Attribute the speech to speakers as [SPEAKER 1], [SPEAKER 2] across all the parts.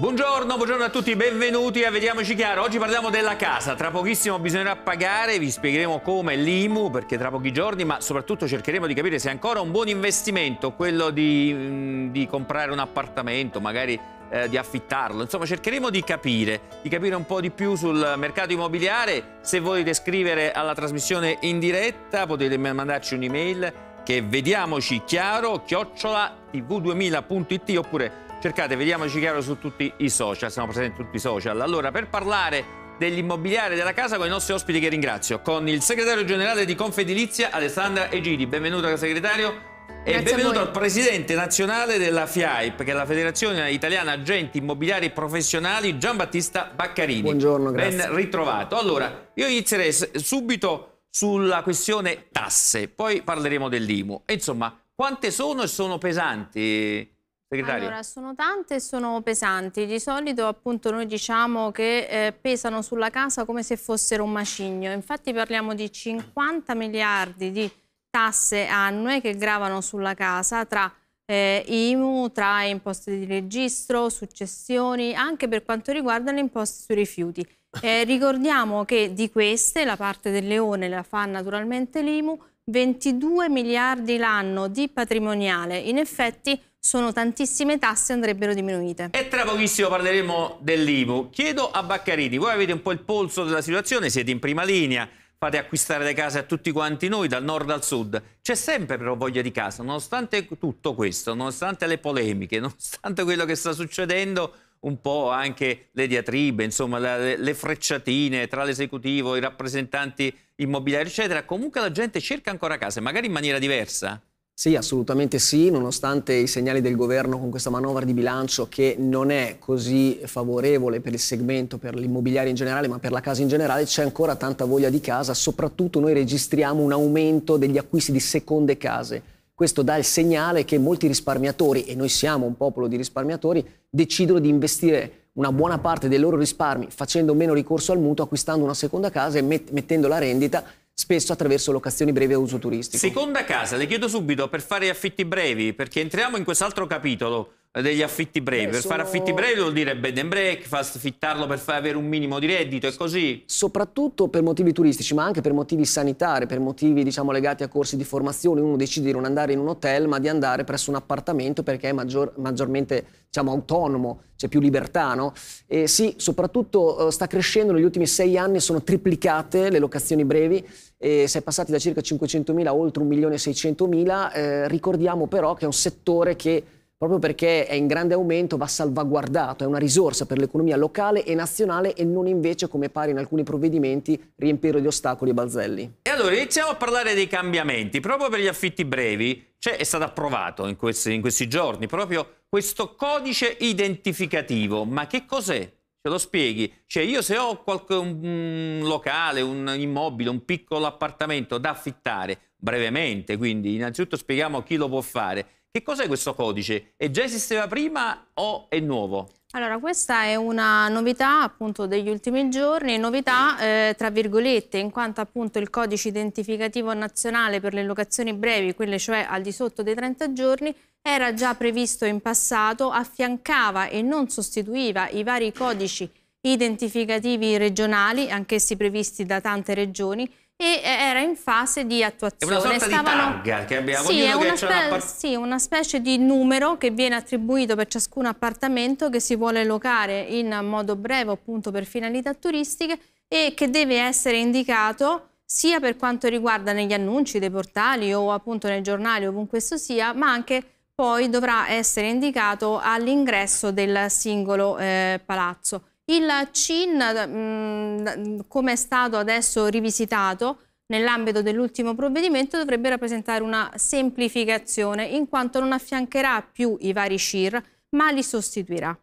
[SPEAKER 1] Buongiorno, buongiorno a tutti, benvenuti a Vediamoci Chiaro. Oggi parliamo della casa, tra pochissimo bisognerà pagare, vi spiegheremo come l'IMU perché tra pochi giorni, ma soprattutto cercheremo di capire se è ancora un buon investimento quello di, mm, di comprare un appartamento, magari eh, di affittarlo. Insomma, cercheremo di capire, di capire un po' di più sul mercato immobiliare. Se volete scrivere alla trasmissione in diretta potete mandarci un'email che vediamoci chiaro chiocciola tv2000.it oppure cercate, vediamoci chiaro su tutti i social, siamo presenti su tutti i social. Allora, per parlare dell'immobiliare della casa con i nostri ospiti che ringrazio, con il segretario generale di Confedilizia Alessandra Egidi, benvenuto segretario. E Grazie benvenuto al presidente nazionale della FIAIP, che è la Federazione Italiana Agenti Immobiliari Professionali, Giambattista Baccarini. Buongiorno, grazie. Ben ritrovato. Allora, io inizierei subito sulla questione tasse, poi parleremo dell'IMU. Insomma, quante sono e sono pesanti? Segretario. Allora,
[SPEAKER 2] sono tante e sono pesanti. Di solito appunto noi diciamo che eh, pesano sulla casa come se fossero un macigno. Infatti parliamo di 50 miliardi di tasse annue che gravano sulla casa tra eh, IMU, tra imposte di registro, successioni, anche per quanto riguarda le imposte sui rifiuti. Eh, ricordiamo che di queste la parte del leone la fa naturalmente l'IMU, 22 miliardi l'anno di patrimoniale. In effetti sono tantissime tasse andrebbero diminuite. E
[SPEAKER 1] tra pochissimo parleremo dell'IMU. Chiedo a Baccarini, voi avete un po' il polso della situazione, siete in prima linea, fate acquistare le case a tutti quanti noi, dal nord al sud. C'è sempre però voglia di casa, nonostante tutto questo, nonostante le polemiche, nonostante quello che sta succedendo un po' anche le diatribe, insomma, le, le frecciatine tra l'esecutivo, i rappresentanti immobiliari, eccetera. Comunque la gente cerca ancora case, magari in maniera diversa.
[SPEAKER 3] Sì, assolutamente sì, nonostante i segnali del governo con questa manovra di bilancio che non è così favorevole per il segmento, per l'immobiliare in generale, ma per la casa in generale, c'è ancora tanta voglia di casa, soprattutto noi registriamo un aumento degli acquisti di seconde case questo dà il segnale che molti risparmiatori, e noi siamo un popolo di risparmiatori, decidono di investire una buona parte dei loro risparmi facendo meno ricorso al mutuo, acquistando una seconda casa e met- mettendo la rendita spesso attraverso locazioni brevi a uso turistico.
[SPEAKER 1] Seconda casa, le chiedo subito per fare affitti brevi, perché entriamo in quest'altro capitolo degli affitti brevi. Beh, per sono... fare affitti brevi vuol dire bed and breakfast, fittarlo per far avere un minimo di reddito è così.
[SPEAKER 3] Soprattutto per motivi turistici, ma anche per motivi sanitari, per motivi diciamo, legati a corsi di formazione. Uno decide di non andare in un hotel, ma di andare presso un appartamento perché è maggior, maggiormente diciamo, autonomo, c'è più libertà. No? E sì, soprattutto uh, sta crescendo, negli ultimi sei anni sono triplicate le locazioni brevi e si è passati da circa 500.000 a oltre 1.600.000. Eh, ricordiamo però che è un settore che proprio perché è in grande aumento, va salvaguardato, è una risorsa per l'economia locale e nazionale e non invece, come pare in alcuni provvedimenti, riempire di ostacoli e balzelli.
[SPEAKER 1] E allora iniziamo a parlare dei cambiamenti. Proprio per gli affitti brevi cioè, è stato approvato in questi, in questi giorni proprio questo codice identificativo. Ma che cos'è? ce lo spieghi. Cioè, io se ho qualche, un, locale, un immobile, un piccolo appartamento da affittare brevemente, quindi innanzitutto spieghiamo chi lo può fare. Che cos'è questo codice? È già esisteva prima o è nuovo?
[SPEAKER 2] Allora, questa è una novità appunto degli ultimi giorni, novità eh, tra virgolette, in quanto appunto il codice identificativo nazionale per le locazioni brevi, quelle cioè al di sotto dei 30 giorni, era già previsto in passato, affiancava e non sostituiva i vari codici identificativi regionali, anch'essi previsti da tante regioni, e era in fase di attuazione. È una sorta Stavano... di targa
[SPEAKER 1] che abbiamo sì, è una, spe... una sì,
[SPEAKER 2] una specie di numero che viene attribuito per ciascun appartamento che si vuole locare in modo breve appunto per finalità turistiche e che deve essere indicato sia per quanto riguarda negli annunci dei portali o appunto nei giornali ovunque questo sia, ma anche poi dovrà essere indicato all'ingresso del singolo eh, palazzo. Il CIN, mm, mm, come è stato adesso rivisitato, nell'ambito dell'ultimo provvedimento dovrebbe rappresentare una semplificazione in quanto non affiancherà più i vari CIR ma li sostituirà.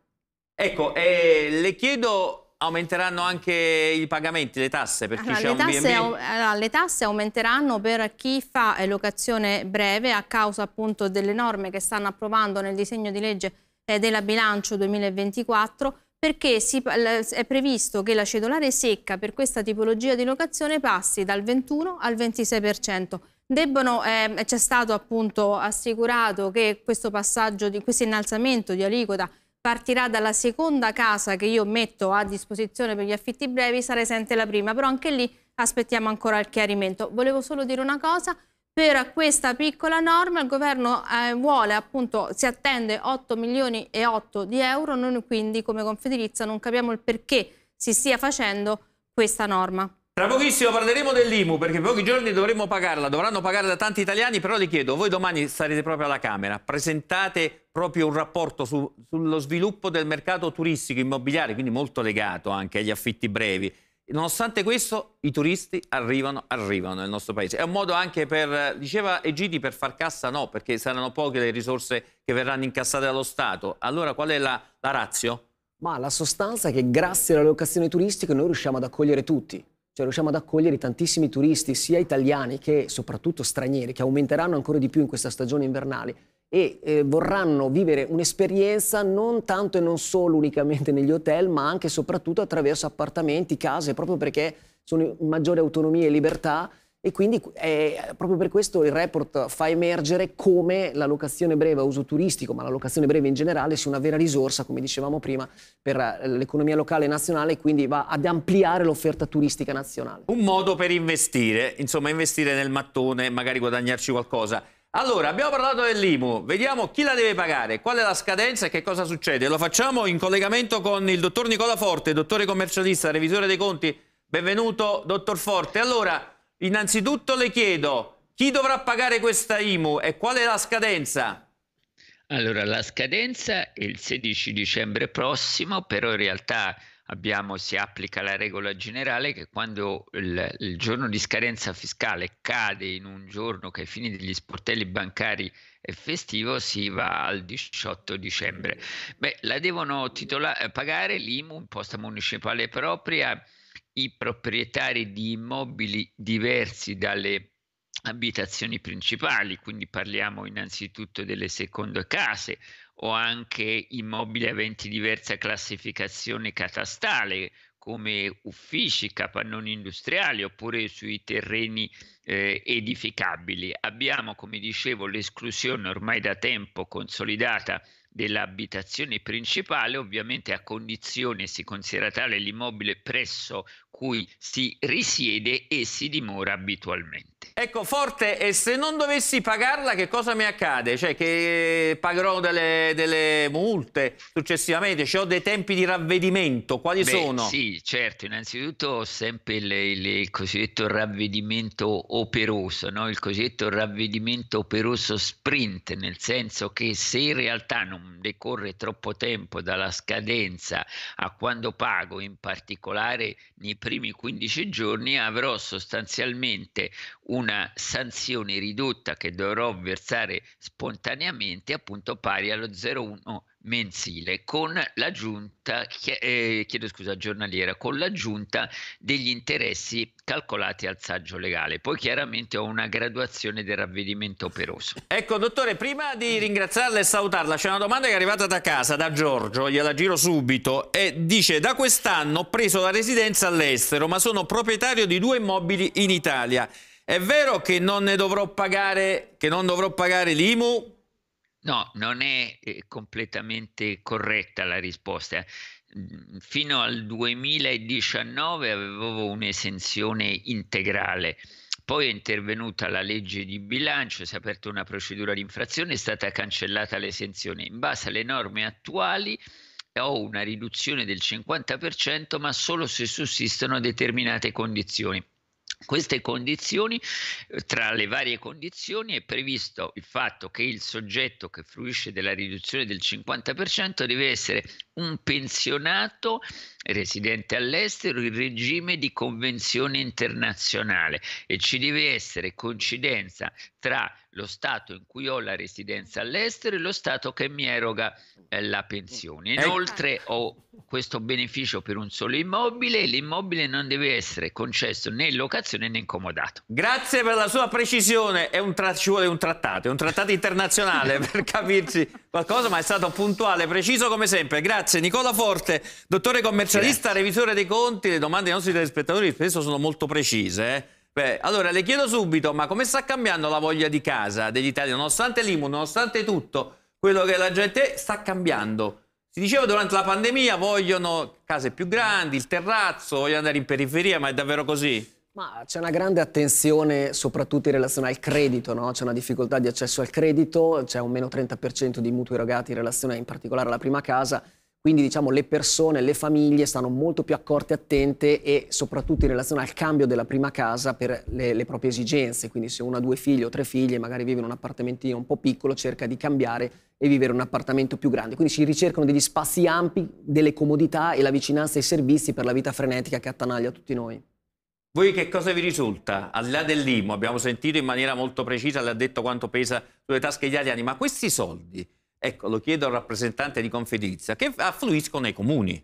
[SPEAKER 1] Ecco, eh, le chiedo aumenteranno anche i pagamenti, le tasse per chi allora, ah, c'è un tasse, allora,
[SPEAKER 2] le tasse aumenteranno per chi fa locazione breve a causa appunto delle norme che stanno approvando nel disegno di legge eh, della bilancio 2024 perché si, è previsto che la cedolare secca per questa tipologia di locazione passi dal 21 al 26%. Eh, C'è stato appunto assicurato che questo passaggio, di, questo innalzamento di aliquota partirà dalla seconda casa che io metto a disposizione per gli affitti brevi, sarà esente la prima, però anche lì aspettiamo ancora il chiarimento. Volevo solo dire una cosa, per questa piccola norma il governo eh, vuole appunto, si attende 8 milioni e 8 di euro, noi quindi come Confedilizia non capiamo il perché si stia facendo questa norma.
[SPEAKER 1] Tra pochissimo parleremo dell'IMU perché pochi giorni dovremo pagarla, dovranno pagarla tanti italiani, però le chiedo, voi domani sarete proprio alla Camera, presentate proprio un rapporto su, sullo sviluppo del mercato turistico immobiliare, quindi molto legato anche agli affitti brevi nonostante questo, i turisti arrivano, arrivano nel nostro paese. È un modo anche per, diceva Egidi, per far cassa? No, perché saranno poche le risorse che verranno incassate dallo Stato. Allora qual è la, la razio?
[SPEAKER 3] Ma la sostanza è che grazie alla locazione turistica noi riusciamo ad accogliere tutti. Cioè riusciamo ad accogliere tantissimi turisti, sia italiani che soprattutto stranieri, che aumenteranno ancora di più in questa stagione invernale e eh, vorranno vivere un'esperienza non tanto e non solo unicamente negli hotel, ma anche e soprattutto attraverso appartamenti, case, proprio perché sono in maggiore autonomia e libertà e quindi è proprio per questo il report fa emergere come la locazione breve a uso turistico, ma la locazione breve in generale, sia una vera risorsa, come dicevamo prima, per eh, l'economia locale e nazionale e quindi va ad ampliare l'offerta turistica nazionale.
[SPEAKER 1] Un modo per investire, insomma investire nel mattone, magari guadagnarci qualcosa. Allora, abbiamo parlato dell'IMU, vediamo chi la deve pagare, qual è la scadenza e che cosa succede. Lo facciamo in collegamento con il dottor Nicola Forte, dottore commercialista, revisore dei conti. Benvenuto, dottor Forte. Allora, innanzitutto le chiedo chi dovrà pagare questa
[SPEAKER 4] IMU e qual è la scadenza? Allora, la scadenza è il 16 dicembre prossimo, però in realtà abbiamo, si applica la regola generale che quando il, il, giorno di scadenza fiscale cade in un giorno che ai fini degli sportelli bancari è festivo, si va al 18 dicembre. Beh, la devono titola- eh, pagare l'IMU, imposta municipale propria, i proprietari di immobili diversi dalle abitazioni principali, quindi parliamo innanzitutto delle seconde case o anche immobili aventi diversa classificazione catastale come uffici, capannoni industriali oppure sui terreni eh, edificabili. Abbiamo, come dicevo, l'esclusione ormai da tempo consolidata dell'abitazione principale, ovviamente a condizione si considera tale l'immobile presso cui si risiede e si dimora abitualmente.
[SPEAKER 1] Ecco, forte, e se non dovessi pagarla che cosa mi accade? Cioè che pagherò delle, delle multe successivamente? Cioè ho dei tempi di ravvedimento, quali Beh, sono?
[SPEAKER 4] Sì, certo, innanzitutto sempre il, il, il cosiddetto ravvedimento operoso, no? il cosiddetto ravvedimento operoso sprint, nel senso che se in realtà non decorre troppo tempo dalla scadenza a quando pago, in particolare nei primi 15 giorni, avrò sostanzialmente una sanzione ridotta che dovrò versare spontaneamente appunto pari allo 0,1 mensile con l'aggiunta, eh, chiedo scusa, giornaliera, con l'aggiunta degli interessi calcolati al saggio legale. Poi chiaramente ho una graduazione del ravvedimento operoso.
[SPEAKER 1] Ecco, dottore, prima di ringraziarla e salutarla, c'è una domanda che è arrivata da casa, da Giorgio, gliela giro subito, e dice da quest'anno ho preso la residenza all'estero, ma sono proprietario di due immobili in Italia. È vero che non ne dovrò pagare, che non dovrò pagare l'IMU
[SPEAKER 4] No, non è eh, completamente corretta la risposta. Mhmm, fino al 2019 avevo un'esenzione integrale. Poi è intervenuta la legge di bilancio, si è aperta una procedura di infrazione, è stata cancellata l'esenzione. In base alle norme attuali ho una riduzione del 50%, ma solo se sussistono determinate condizioni. Queste condizioni, eh, tra le varie condizioni, è previsto il fatto che il soggetto che fruisce della riduzione del 50% deve essere un pensionato residente all'estero in regime di convenzione internazionale e ci deve essere coincidenza tra lo Stato in cui ho la residenza all'estero e lo Stato che mi eroga eh, la pensione. Ecco. Inoltre ho questo beneficio per un solo immobile e l'immobile non deve essere concesso né in locazione né incomodato.
[SPEAKER 1] Grazie per la sua precisione, tra- ci vuole un trattato, è un trattato internazionale per capirci qualcosa, ma è stato puntuale, preciso come sempre. Grazie Nicola Forte, dottore commerciale professionista revisore dei conti, le domande dei nostri telespettatori spesso sono molto precise. Eh. Beh, allora le chiedo subito, ma come sta cambiando la voglia di casa degli italiani? Nonostante l'IMU, nonostante tutto, quello che la gente sta cambiando. Si diceva durante la pandemia vogliono case più grandi, il terrazzo, vogliono andare in periferia, ma è davvero così?
[SPEAKER 3] Ma c'è una grande attenzione soprattutto in relazione al credito, no? c'è una difficoltà di accesso al credito, c'è un meno 30% di mutui erogati in relazione in particolare alla prima casa quindi diciamo le persone, le famiglie stanno molto più accorte e attente e soprattutto in relazione al cambio della prima casa per le, le proprie esigenze. Quindi se uno ha due figli o tre figlie, magari vive in un appartamentino un po' piccolo, cerca di cambiare e vivere in un appartamento più grande. Quindi si ricercano degli spazi ampi, delle comodità e la vicinanza ai servizi per la vita frenetica che attanaglia tutti noi.
[SPEAKER 1] Voi che cosa vi risulta? Al di là dell'IMO, abbiamo sentito in maniera molto precisa, l'ha detto quanto pesa sulle tasche italiane, ma questi soldi ecco lo chiedo al rappresentante di Confedizia, che affluiscono ai comuni.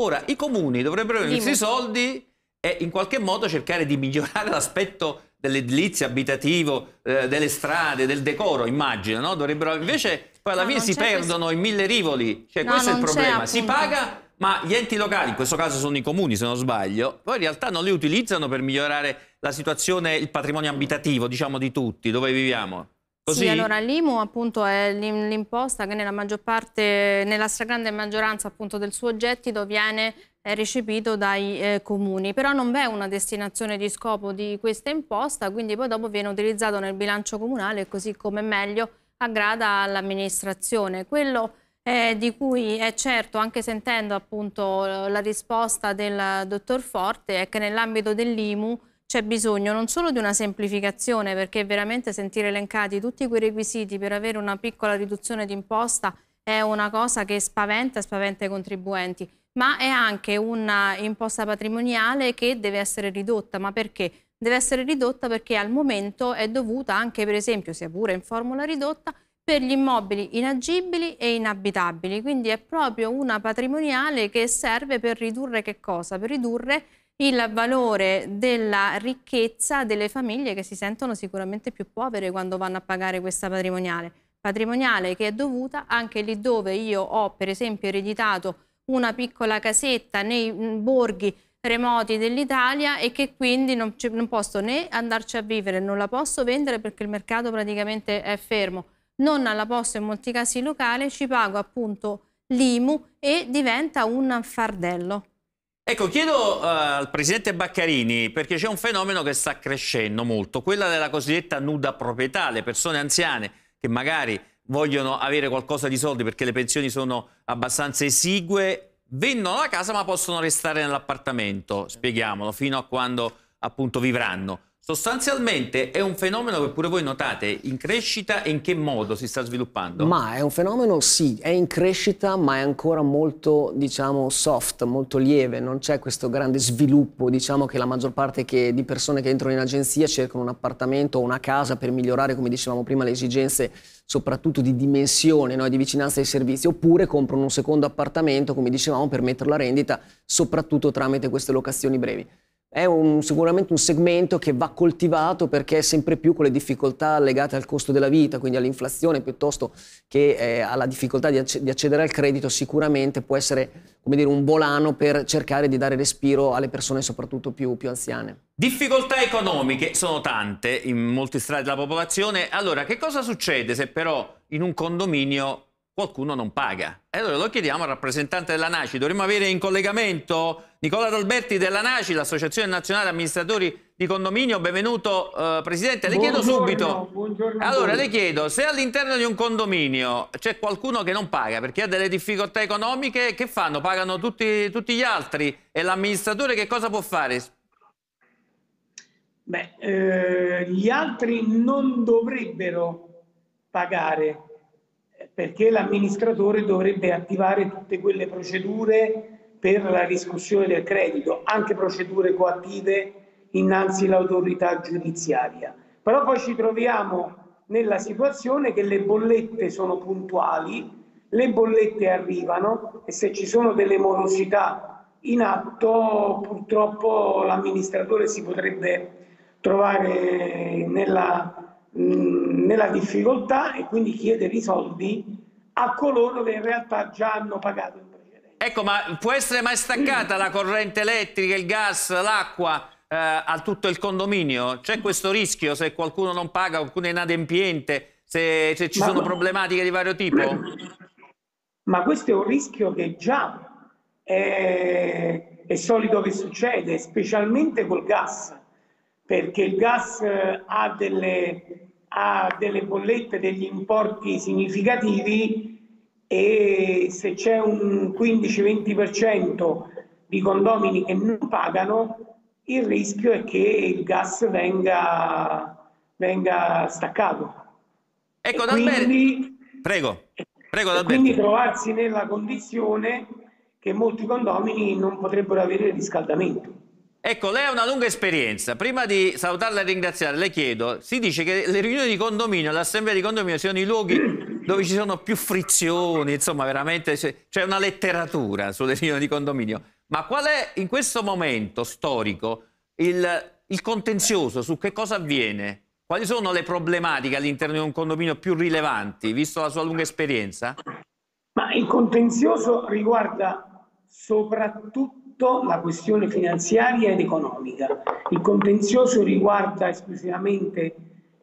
[SPEAKER 1] Ora, i comuni dovrebbero avere i questi soldi e in qualche modo cercare di migliorare l'aspetto dell'edilizia abitativo, eh, delle strade, del decoro, immagino, no? Dovrebbero invece poi alla no, fine si perdono questo... in mille rivoli, cioè no, questo è il problema, si paga ma gli enti locali, in questo caso sono i comuni se non sbaglio, poi in realtà non li utilizzano per migliorare la situazione, il patrimonio abitativo diciamo di tutti, dove viviamo. Così? Sì, allora
[SPEAKER 2] l'IMU appunto è l'imposta che nella maggior parte, nella stragrande maggioranza appunto del suo gettito viene recepito dai eh, comuni, però non v'è una destinazione di scopo di questa imposta, quindi poi dopo viene utilizzato nel bilancio comunale così come meglio aggrada all'amministrazione. Quello eh, di cui è certo, anche sentendo appunto la risposta del dottor Forte, è che nell'ambito dell'IMU c'è bisogno non solo di una semplificazione, perché veramente sentire elencati tutti quei requisiti per avere una piccola riduzione di imposta è una cosa che spaventa e spaventa i contribuenti, ma è anche un'imposta patrimoniale che deve essere ridotta. Ma perché? Deve essere ridotta perché al momento è dovuta anche, per esempio, sia pure in formula ridotta, per gli immobili inagibili e inabitabili. Quindi è proprio una patrimoniale che serve per ridurre che cosa? Per ridurre il valore della ricchezza delle famiglie che si sentono sicuramente più povere quando vanno a pagare questa patrimoniale. Patrimoniale che è dovuta anche lì dove io ho per esempio ereditato una piccola casetta nei mm, borghi remoti dell'Italia e che quindi non, non, posso né andarci a vivere, non la posso vendere perché il mercato praticamente è fermo, non la posso in molti casi locale, ci pago appunto l'IMU e diventa un fardello.
[SPEAKER 1] Ecco, chiedo uh, al presidente Baccarini, perché c'è un fenomeno che sta crescendo molto, quella della cosiddetta nuda proprietà, le persone anziane che magari vogliono avere qualcosa di soldi perché le pensioni sono abbastanza esigue, vendono la casa ma possono restare nell'appartamento, spieghiamolo, fino a quando appunto vivranno. Sostanzialmente è un fenomeno che pure voi notate in crescita e in che modo si sta sviluppando? Ma
[SPEAKER 3] è un fenomeno sì, è in crescita ma è ancora molto diciamo soft, molto lieve, non c'è questo grande sviluppo, diciamo che la maggior parte che, di persone che entrano in agenzia cercano un appartamento o una casa per migliorare come dicevamo prima le esigenze soprattutto di dimensione, no? di vicinanza ai servizi, oppure comprano un secondo appartamento, come dicevamo, per metterlo a rendita, soprattutto tramite queste locazioni brevi è un, sicuramente un segmento che va coltivato perché sempre più con le difficoltà legate al costo della vita, quindi all'inflazione piuttosto che eh, alla difficoltà di, acc- di, accedere al credito, sicuramente può essere dire, un volano per cercare di dare respiro alle persone soprattutto più, più anziane.
[SPEAKER 1] Difficoltà economiche sono tante in molti strati della popolazione. Allora, che cosa succede se però in un condominio qualcuno non paga. E allora lo chiediamo al rappresentante della NACI. Dovremmo avere in collegamento Nicola D'Alberti della NACI, l'Associazione Nazionale Amministratori di Condominio. Benvenuto eh, Presidente. Le buongiorno, chiedo subito. Buongiorno allora le chiedo, se all'interno di un condominio c'è qualcuno che non paga perché ha delle difficoltà economiche, che fanno? Pagano tutti, tutti gli altri e l'amministratore che cosa può fare?
[SPEAKER 5] Beh, eh, gli altri non dovrebbero pagare perché l'amministratore dovrebbe attivare tutte quelle procedure per la riscossione del credito, anche procedure coattive innanzi all'autorità giudiziaria. Però poi ci troviamo nella situazione che le bollette sono puntuali, le bollette arrivano e se ci sono delle morosità in atto purtroppo l'amministratore si potrebbe trovare nella, mm, nella difficoltà e quindi chiedere i soldi a coloro che in realtà già hanno pagato in precedenza.
[SPEAKER 1] Ecco, ma può essere mai staccata la corrente elettrica, il gas, l'acqua eh, a tutto il condominio? C'è questo rischio se qualcuno non paga, qualcuno è inadempiente, se, se ci ma sono no. problematiche di vario tipo?
[SPEAKER 5] Ma questo è un rischio che già è, è solito che succede, specialmente col gas, perché il gas eh, ha delle ha delle bollette, degli importi significativi e se c'è un 15-20% di condomini che non pagano, il rischio è che il gas venga, venga staccato. Ecco, quindi, prego, prego Quindi trovarsi nella condizione che molti condomini non potrebbero avere riscaldamento. Ecco, lei ha una
[SPEAKER 1] lunga esperienza. Prima di salutarla e ringraziare, le chiedo, si dice che le riunioni di condominio, l'assemblea di condominio siano i luoghi dove ci sono più frizioni, insomma, veramente c'è una letteratura sulle riunioni di condominio. Ma qual è in questo momento storico il, il contenzioso su che cosa avviene? Quali sono le problematiche all'interno di un condominio più rilevanti, visto la sua lunga esperienza?
[SPEAKER 5] Ma il contenzioso riguarda soprattutto tutto la questione finanziaria ed economica. Il contenzioso riguarda esclusivamente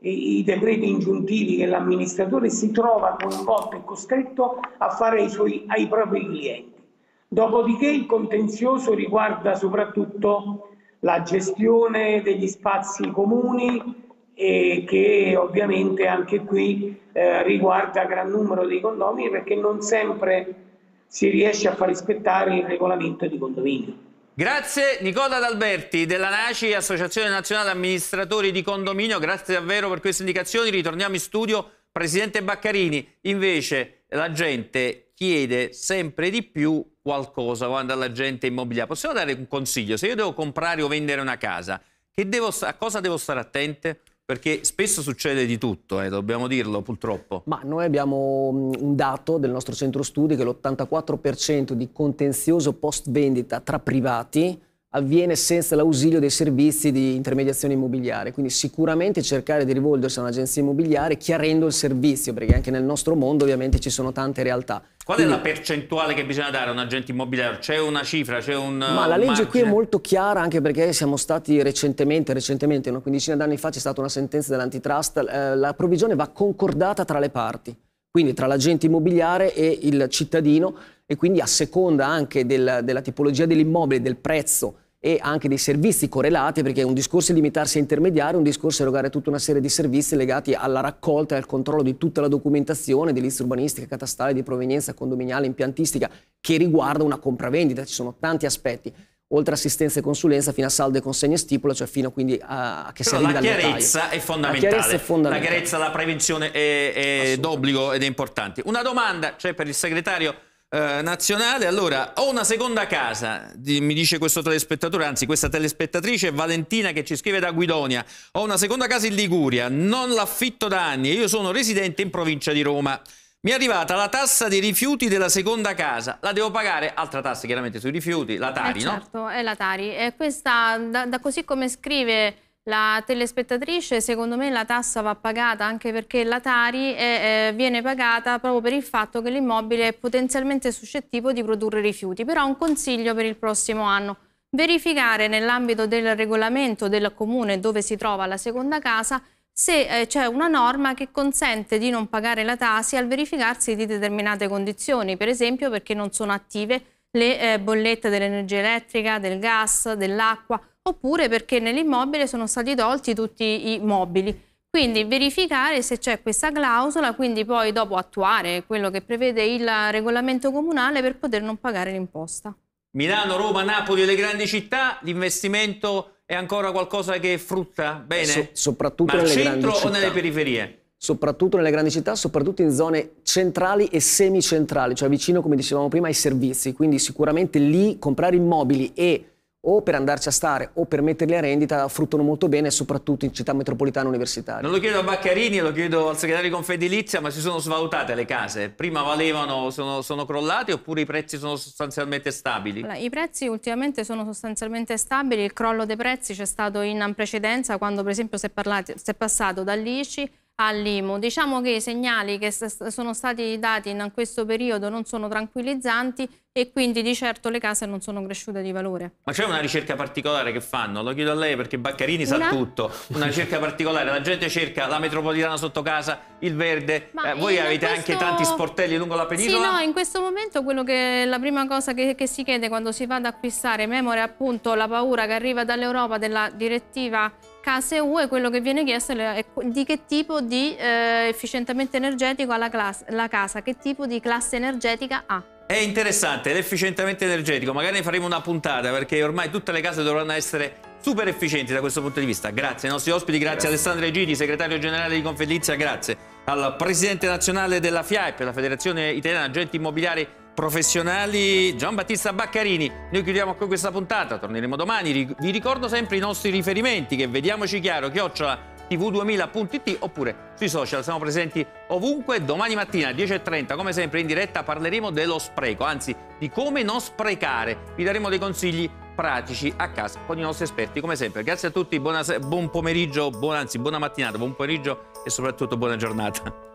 [SPEAKER 5] i decreti ingiuntivi che l'amministratore si trova coinvolto e costretto a fare ai, suoi, ai propri clienti. Dopodiché il contenzioso riguarda soprattutto la gestione degli spazi comuni e eh, che ovviamente anche qui eh, riguarda gran numero di condomini perché non sempre si riesce a far rispettare il regolamento di condominio.
[SPEAKER 1] Grazie Nicola D'Alberti della NACI, Associazione Nazionale Amministratori di Condominio, grazie davvero per queste indicazioni, ritorniamo in studio. Presidente Baccarini, invece la gente chiede sempre di più qualcosa quando la gente immobiliare. Possiamo dare un consiglio? Se io devo comprare o vendere una casa, devo, a cosa devo stare attente? Perché spesso succede di tutto, eh, dobbiamo dirlo purtroppo.
[SPEAKER 3] Ma noi abbiamo mm, un dato del nostro centro studi che l'84% di contenzioso post vendita tra privati avviene senza l'ausilio dei servizi di intermediazione immobiliare. Quindi sicuramente cercare di rivolgersi a un'agenzia immobiliare chiarendo il servizio, perché anche nel nostro mondo ovviamente ci sono tante realtà.
[SPEAKER 1] Qual Quindi, è la percentuale che bisogna dare a un agente immobiliare? C'è una cifra, c'è un... Ma un la legge margine? qui è
[SPEAKER 3] molto chiara anche perché siamo stati recentemente, recentemente una quindicina d'anni fa c'è stata una sentenza dell'antitrust, eh, la provvigione va concordata tra le parti quindi tra l'agente immobiliare e il cittadino e quindi a seconda anche del, della tipologia dell'immobile, del prezzo e anche dei servizi correlati, perché un discorso è limitarsi a intermediare, un discorso è erogare tutta una serie di servizi legati alla raccolta e al controllo di tutta la documentazione, edilizia urbanistica, catastale, di provenienza, condominiale, impiantistica, che riguarda una compravendita, ci sono tanti aspetti oltre assistenza e consulenza fino a saldo e consegne stipula, cioè fino quindi a, a che Però si arrivi la chiarezza, è fondamentale. la chiarezza è fondamentale. La chiarezza,
[SPEAKER 1] la prevenzione è, è d'obbligo ed è importante. Una domanda c'è cioè per il segretario eh, nazionale. Allora, ho una seconda casa, di, mi dice questo telespettatore, anzi questa telespettatrice Valentina che ci scrive da Guidonia. Ho una seconda casa in Liguria, non l'affitto da anni e io sono residente in provincia di Roma. Mi è arrivata la tassa dei rifiuti della seconda casa, la devo pagare, altra tassa chiaramente sui rifiuti, la Tari, eh certo,
[SPEAKER 2] è la Tari. E questa, da, da così come scrive la telespettatrice, secondo me la tassa va pagata anche perché la Tari è, eh, viene pagata proprio per il fatto che l'immobile è potenzialmente suscettibile di produrre rifiuti. Però un consiglio per il prossimo anno verificare nell'ambito del regolamento del comune dove si trova la seconda casa se eh, c'è una norma che consente di non pagare la tasi al verificarsi di determinate condizioni, per esempio perché non sono attive le eh, bollette dell'energia elettrica, del gas, dell'acqua, oppure perché nell'immobile sono stati tolti tutti i mobili. Quindi verificare se c'è questa clausola, quindi poi dopo attuare quello che prevede il regolamento comunale per poter non pagare l'imposta.
[SPEAKER 1] Milano, Roma, Napoli, le grandi città, l'investimento è ancora qualcosa che frutta bene? So,
[SPEAKER 3] soprattutto nelle grandi città. o nelle
[SPEAKER 1] periferie?
[SPEAKER 3] soprattutto nelle grandi città, soprattutto in zone centrali e semicentrali, cioè vicino, come dicevamo prima, ai servizi. Quindi sicuramente lì comprare immobili e o per andarci a stare o per metterli a rendita fruttano molto bene soprattutto in città metropolitana universitaria. Non
[SPEAKER 1] lo chiedo a Baccarini, lo chiedo al segretario di Confedilizia, ma si sono svalutate le case? Prima valevano, sono, sono crollate oppure i prezzi sono sostanzialmente stabili? Allora,
[SPEAKER 2] I prezzi ultimamente sono sostanzialmente stabili, il crollo dei prezzi c'è stato in precedenza quando per esempio si è, parlato, si è passato dall'ICI all'IMU. Diciamo che i segnali che sono stati dati in questo periodo non sono tranquillizzanti e quindi di certo le case non sono cresciute di valore.
[SPEAKER 1] Ma c'è una ricerca particolare che fanno? Lo chiedo a lei perché Baccarini una? sa tutto. Una ricerca particolare, la gente cerca la metropolitana sotto casa, il verde. Eh, voi avete questo... anche tanti sportelli lungo la penisola? Sì, no, in
[SPEAKER 2] questo momento quello che, la prima cosa che, che, si chiede quando si va ad acquistare memoria appunto la paura che arriva dall'Europa della direttiva Case UE quello che viene chiesto è di che tipo di eh, efficientamento energetico ha la, classe, la casa, che tipo di classe energetica ha.
[SPEAKER 1] È interessante l'efficientamento energetico, magari ne faremo una puntata perché ormai tutte le case dovranno essere super efficienti da questo punto di vista. Grazie ai nostri ospiti, grazie, grazie. Alessandro Egidi, segretario generale di Confedilizia, grazie al presidente nazionale della FIAP, la Federazione Italiana Agenti Immobiliari professionali Gian Battista Baccarini. Noi chiudiamo con questa puntata, torneremo domani. Vi ricordo sempre i nostri riferimenti che vediamoci chiaro, chiocciola tv2000.it oppure sui social, siamo presenti ovunque. Domani mattina alle 10.30, come sempre in diretta, parleremo dello spreco, anzi di come non sprecare. Vi daremo dei consigli pratici a casa con i nostri esperti, come sempre. Grazie a tutti, buona, buon pomeriggio, buon, anzi buona mattinata, buon pomeriggio e soprattutto buona giornata.